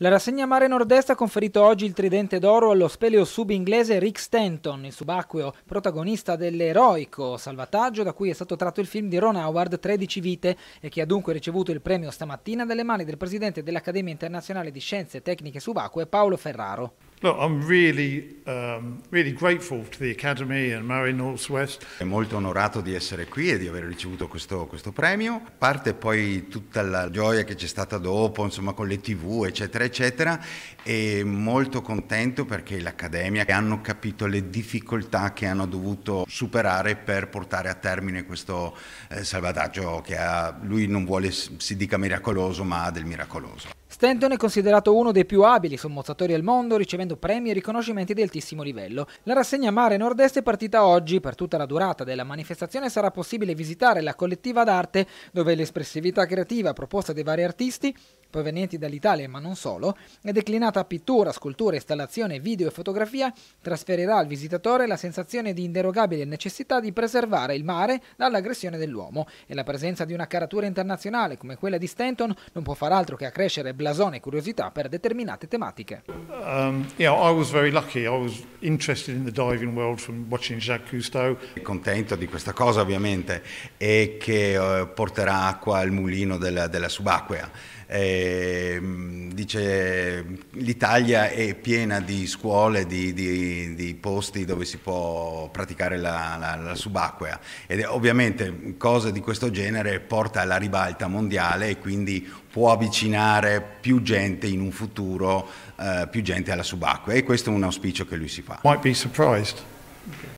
La rassegna Mare Nord-Est ha conferito oggi il tridente d'oro allo speleo sub-inglese Rick Stanton, il subacqueo protagonista dell'eroico salvataggio da cui è stato tratto il film di Ron Howard 13 vite e che ha dunque ricevuto il premio stamattina dalle mani del presidente dell'Accademia Internazionale di Scienze Tecniche Subacquee Paolo Ferraro. Look, I'm really, um, really grateful to the Academy and Murray Northwest. È molto onorato di essere qui e di aver ricevuto questo, questo premio. A parte poi tutta la gioia che c'è stata dopo, insomma, con le TV, eccetera, eccetera. E molto contento perché l'Accademia hanno capito le difficoltà che hanno dovuto superare per portare a termine questo eh, salvataggio che ha, lui non vuole si dica miracoloso, ma del miracoloso. Stanton è considerato uno dei più abili sommozzatori al mondo, ricevendo premi e riconoscimenti di altissimo livello. La rassegna Mare Nord-Est è partita oggi. Per tutta la durata della manifestazione sarà possibile visitare la collettiva d'arte, dove l'espressività creativa proposta dai vari artisti provenienti dall'Italia ma non solo, è declinata a pittura, scultura, installazione, video e fotografia, trasferirà al visitatore la sensazione di inderogabile necessità di preservare il mare dall'aggressione dell'uomo e la presenza di una caratura internazionale come quella di Stanton non può far altro che accrescere blasone e curiosità per determinate tematiche. Um, yeah, I was very lucky. I was interested in the diving world from Jacques Cousteau. Contento di questa cosa ovviamente e che eh, porterà acqua al mulino della, della subacquea. Eh, Ehm, dice l'Italia è piena di scuole, di, di, di posti dove si può praticare la, la, la subacquea ed ovviamente cose di questo genere porta alla ribalta mondiale e quindi può avvicinare più gente in un futuro, eh, più gente alla subacquea e questo è un auspicio che lui si fa. Might be surprised.